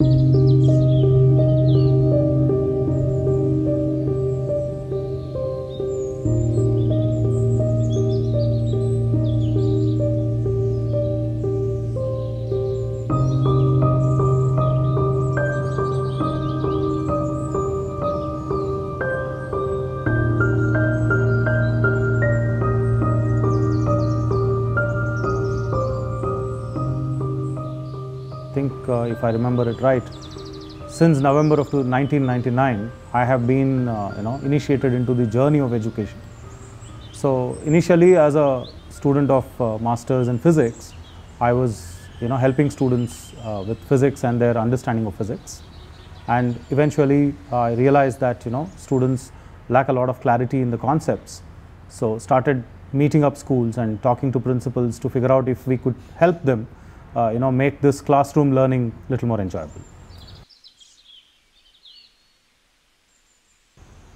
Thank you. think uh, if I remember it right, since November of 1999, I have been uh, you know, initiated into the journey of education. So initially as a student of uh, masters in physics, I was you know helping students uh, with physics and their understanding of physics and eventually uh, i realized that you know students lack a lot of clarity in the concepts so started meeting up schools and talking to principals to figure out if we could help them uh, you know make this classroom learning little more enjoyable.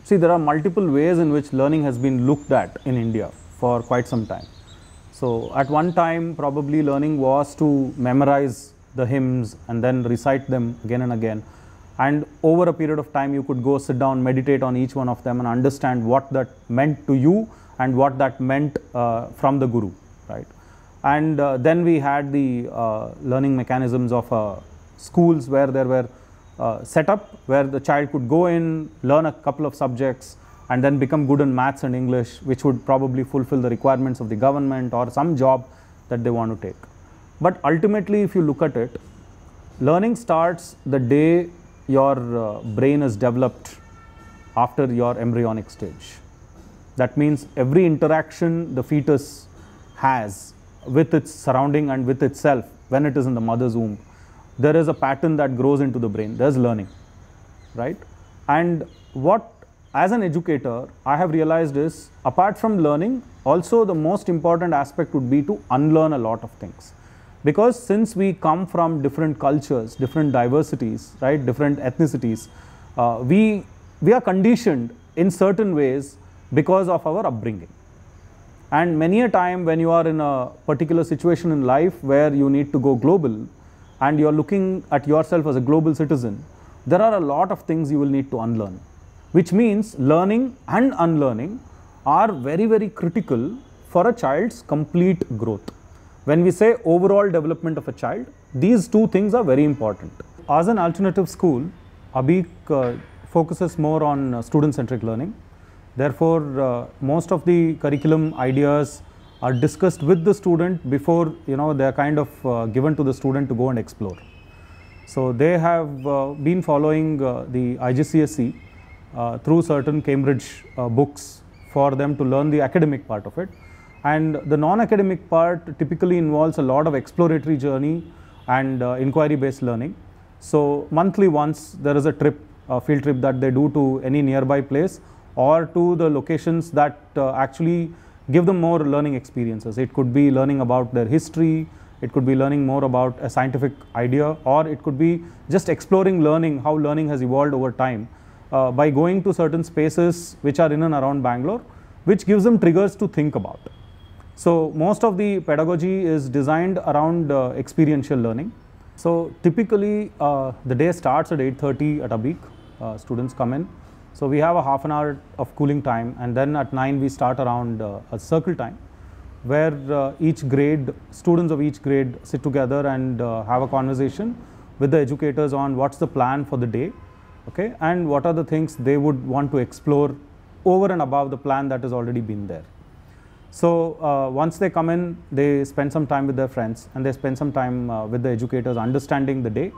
See, there are multiple ways in which learning has been looked at in India for quite some time. So, at one time probably learning was to memorize the hymns and then recite them again and again and over a period of time you could go sit down meditate on each one of them and understand what that meant to you and what that meant uh, from the guru right and uh, then we had the uh, learning mechanisms of uh, schools where there were uh, set up where the child could go in, learn a couple of subjects and then become good in maths and English which would probably fulfill the requirements of the government or some job that they want to take. But ultimately if you look at it, learning starts the day your uh, brain is developed after your embryonic stage. That means every interaction the fetus has with its surrounding and with itself when it is in the mother's womb there is a pattern that grows into the brain there's learning right and what as an educator i have realized is apart from learning also the most important aspect would be to unlearn a lot of things because since we come from different cultures different diversities right different ethnicities uh, we we are conditioned in certain ways because of our upbringing and many a time when you are in a particular situation in life where you need to go global and you are looking at yourself as a global citizen, there are a lot of things you will need to unlearn, which means learning and unlearning are very, very critical for a child's complete growth. When we say overall development of a child, these two things are very important. As an alternative school, ABIC uh, focuses more on uh, student-centric learning. Therefore, uh, most of the curriculum ideas are discussed with the student before you know they are kind of uh, given to the student to go and explore. So they have uh, been following uh, the IGCSE uh, through certain Cambridge uh, books for them to learn the academic part of it. And the non-academic part typically involves a lot of exploratory journey and inquiry-based learning. So monthly once there is a trip, a field trip that they do to any nearby place or to the locations that uh, actually give them more learning experiences. It could be learning about their history, it could be learning more about a scientific idea, or it could be just exploring learning, how learning has evolved over time uh, by going to certain spaces which are in and around Bangalore, which gives them triggers to think about. So, most of the pedagogy is designed around uh, experiential learning. So, typically uh, the day starts at 8.30 at a week. Uh, students come in. So we have a half an hour of cooling time and then at 9 we start around uh, a circle time where uh, each grade, students of each grade sit together and uh, have a conversation with the educators on what's the plan for the day okay, and what are the things they would want to explore over and above the plan that has already been there. So uh, once they come in, they spend some time with their friends and they spend some time uh, with the educators understanding the day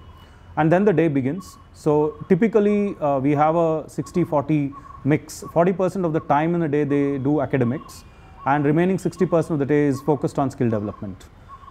and then the day begins. So typically uh, we have a 60-40 mix. 40% of the time in the day they do academics and remaining 60% of the day is focused on skill development.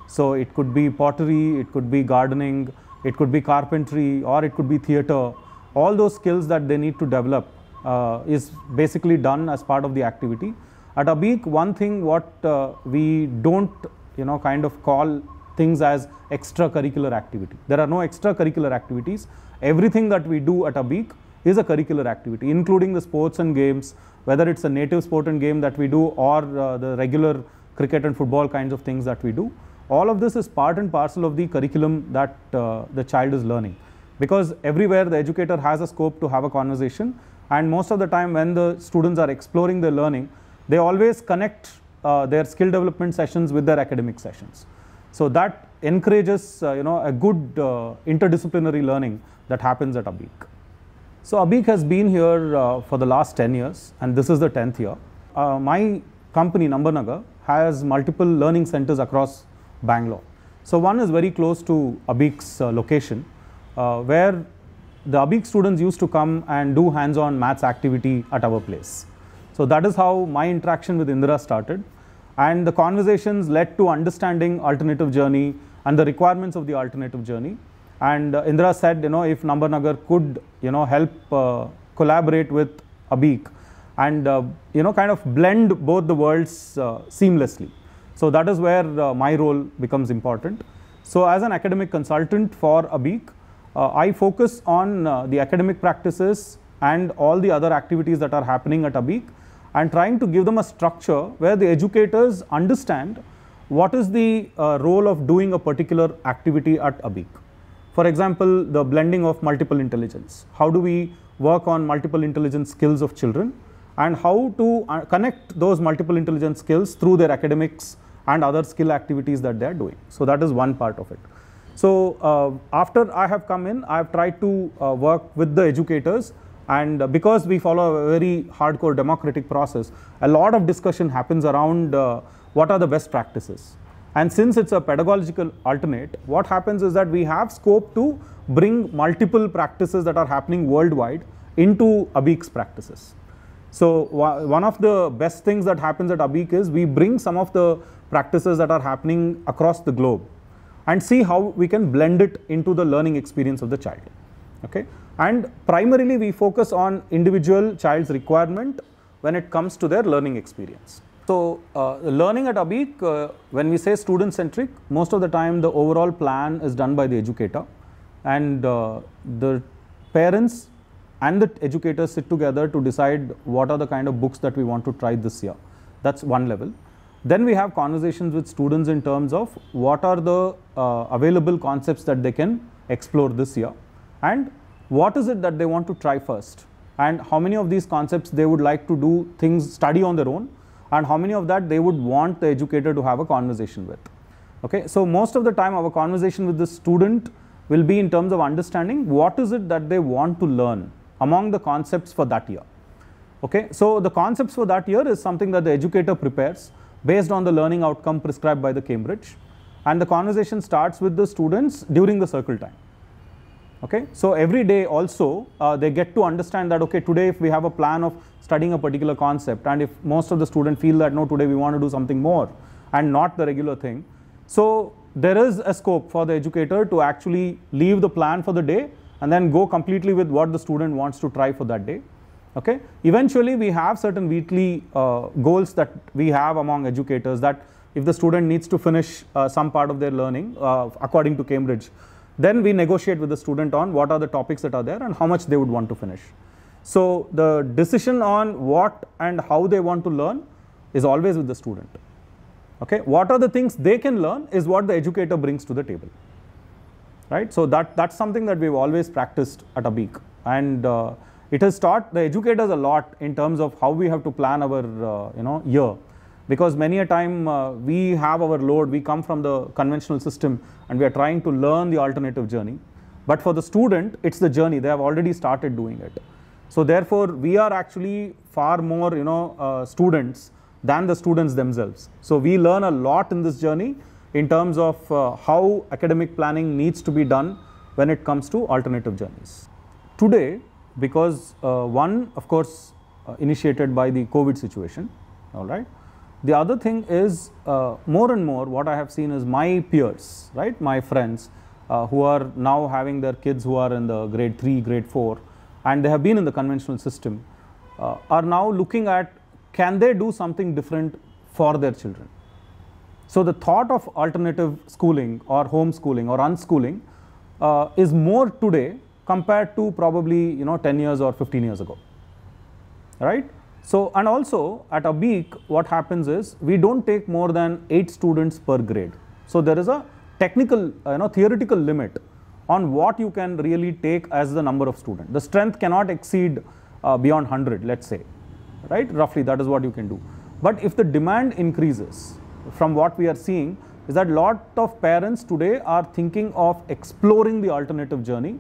So it could be pottery, it could be gardening, it could be carpentry or it could be theater. All those skills that they need to develop uh, is basically done as part of the activity. At Abik, one thing what uh, we don't you know kind of call things as extracurricular activity. There are no extracurricular activities. Everything that we do at a week is a curricular activity, including the sports and games, whether it's a native sport and game that we do or uh, the regular cricket and football kinds of things that we do. All of this is part and parcel of the curriculum that uh, the child is learning because everywhere the educator has a scope to have a conversation and most of the time when the students are exploring their learning, they always connect uh, their skill development sessions with their academic sessions. So that encourages uh, you know a good uh, interdisciplinary learning that happens at Abik. So Abik has been here uh, for the last 10 years and this is the 10th year. Uh, my company Nambanaga has multiple learning centers across Bangalore. So one is very close to Abik's uh, location uh, where the Abik students used to come and do hands-on maths activity at our place. So that is how my interaction with Indira started and the conversations led to understanding alternative journey and the requirements of the alternative journey. And uh, Indra said, you know, if Nambarnagar could, you know, help uh, collaborate with Abik and, uh, you know, kind of blend both the worlds uh, seamlessly. So that is where uh, my role becomes important. So as an academic consultant for Abik, uh, I focus on the academic practices and all the other activities that are happening at Abik and trying to give them a structure where the educators understand what is the uh, role of doing a particular activity at ABIC. For example, the blending of multiple intelligence. How do we work on multiple intelligence skills of children and how to uh, connect those multiple intelligence skills through their academics and other skill activities that they are doing. So, that is one part of it. So, uh, after I have come in, I have tried to uh, work with the educators and because we follow a very hardcore democratic process, a lot of discussion happens around uh, what are the best practices. And since it's a pedagogical alternate, what happens is that we have scope to bring multiple practices that are happening worldwide into ABIC's practices. So one of the best things that happens at ABIC is we bring some of the practices that are happening across the globe and see how we can blend it into the learning experience of the child. Okay and primarily we focus on individual child's requirement when it comes to their learning experience. So, uh, learning at ABIC, uh, when we say student centric, most of the time the overall plan is done by the educator and uh, the parents and the educators sit together to decide what are the kind of books that we want to try this year. That's one level. Then we have conversations with students in terms of what are the uh, available concepts that they can explore this year and what is it that they want to try first and how many of these concepts they would like to do things study on their own and how many of that they would want the educator to have a conversation with okay so most of the time our conversation with the student will be in terms of understanding what is it that they want to learn among the concepts for that year okay so the concepts for that year is something that the educator prepares based on the learning outcome prescribed by the cambridge and the conversation starts with the students during the circle time Okay, so every day also uh, they get to understand that okay today if we have a plan of studying a particular concept and if most of the student feel that no today we want to do something more and not the regular thing. So there is a scope for the educator to actually leave the plan for the day and then go completely with what the student wants to try for that day. Okay. Eventually we have certain weekly uh, goals that we have among educators that if the student needs to finish uh, some part of their learning uh, according to Cambridge then we negotiate with the student on what are the topics that are there and how much they would want to finish. So the decision on what and how they want to learn is always with the student. Okay, what are the things they can learn is what the educator brings to the table. Right, so that that's something that we've always practiced at Abik, and uh, it has taught the educators a lot in terms of how we have to plan our uh, you know year because many a time uh, we have our load, we come from the conventional system and we are trying to learn the alternative journey. But for the student, it's the journey. They have already started doing it. So therefore, we are actually far more, you know, uh, students than the students themselves. So we learn a lot in this journey in terms of uh, how academic planning needs to be done when it comes to alternative journeys. Today, because uh, one, of course, uh, initiated by the COVID situation, all right, the other thing is uh, more and more what I have seen is my peers, right, my friends uh, who are now having their kids who are in the grade 3, grade 4 and they have been in the conventional system uh, are now looking at can they do something different for their children. So the thought of alternative schooling or homeschooling or unschooling uh, is more today compared to probably you know 10 years or 15 years ago, right? So, and also at a beak what happens is we do not take more than 8 students per grade. So, there is a technical you know theoretical limit on what you can really take as the number of students. The strength cannot exceed uh, beyond 100 let us say right roughly that is what you can do. But if the demand increases from what we are seeing is that lot of parents today are thinking of exploring the alternative journey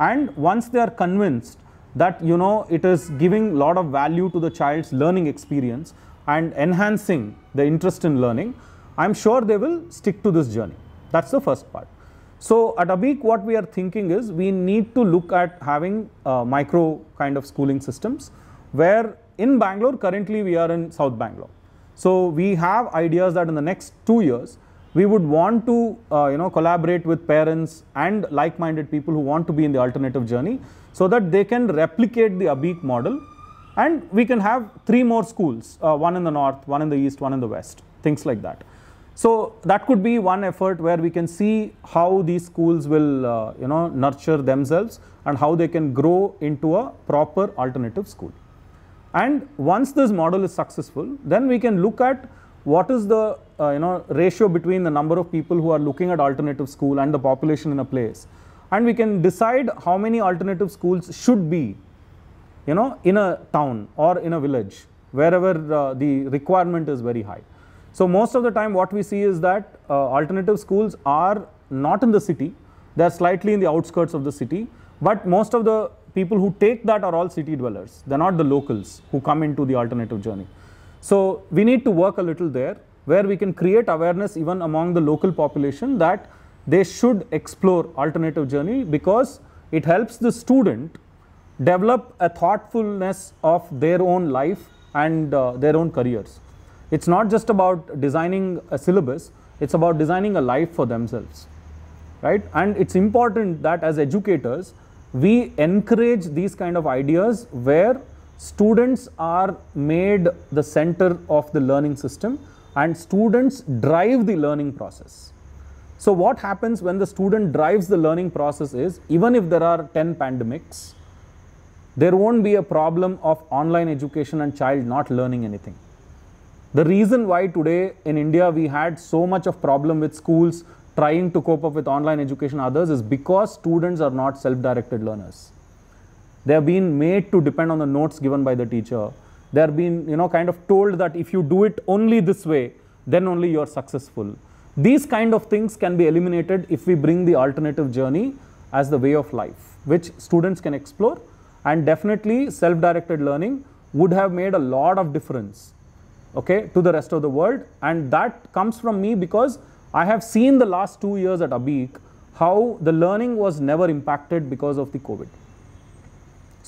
and once they are convinced that you know it is giving lot of value to the child's learning experience and enhancing the interest in learning, I am sure they will stick to this journey. That is the first part. So, at Abik, what we are thinking is we need to look at having a uh, micro kind of schooling systems where in Bangalore currently we are in South Bangalore. So, we have ideas that in the next two years we would want to uh, you know collaborate with parents and like-minded people who want to be in the alternative journey so that they can replicate the abiq model and we can have three more schools uh, one in the north one in the east one in the west things like that so that could be one effort where we can see how these schools will uh, you know nurture themselves and how they can grow into a proper alternative school and once this model is successful then we can look at what is the uh, you know ratio between the number of people who are looking at alternative school and the population in a place and we can decide how many alternative schools should be you know in a town or in a village wherever uh, the requirement is very high so most of the time what we see is that uh, alternative schools are not in the city they are slightly in the outskirts of the city but most of the people who take that are all city dwellers they're not the locals who come into the alternative journey so we need to work a little there where we can create awareness even among the local population that they should explore alternative journey because it helps the student develop a thoughtfulness of their own life and uh, their own careers. It's not just about designing a syllabus, it's about designing a life for themselves, right? And it's important that as educators, we encourage these kind of ideas where students are made the center of the learning system and students drive the learning process. So what happens when the student drives the learning process is even if there are 10 pandemics, there won't be a problem of online education and child not learning anything. The reason why today in India we had so much of problem with schools trying to cope up with online education others is because students are not self-directed learners. They have been made to depend on the notes given by the teacher. They have been, you know, kind of told that if you do it only this way, then only you are successful. These kind of things can be eliminated if we bring the alternative journey as the way of life, which students can explore. And definitely self-directed learning would have made a lot of difference okay, to the rest of the world. And that comes from me because I have seen the last two years at Abik how the learning was never impacted because of the COVID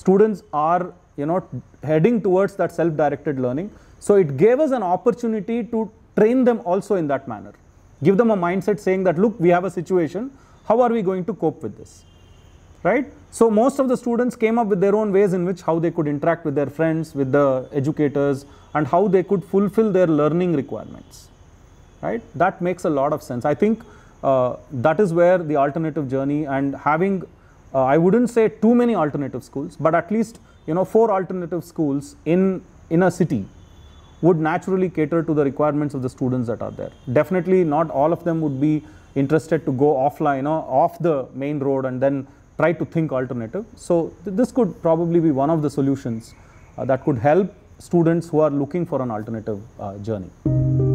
students are you know heading towards that self-directed learning. So it gave us an opportunity to train them also in that manner. Give them a mindset saying that look we have a situation, how are we going to cope with this? Right? So most of the students came up with their own ways in which how they could interact with their friends, with the educators and how they could fulfill their learning requirements. Right? That makes a lot of sense. I think uh, that is where the alternative journey and having uh, I wouldn't say too many alternative schools, but at least you know four alternative schools in in a city would naturally cater to the requirements of the students that are there. Definitely not all of them would be interested to go offline off the main road and then try to think alternative. So th this could probably be one of the solutions uh, that could help students who are looking for an alternative uh, journey.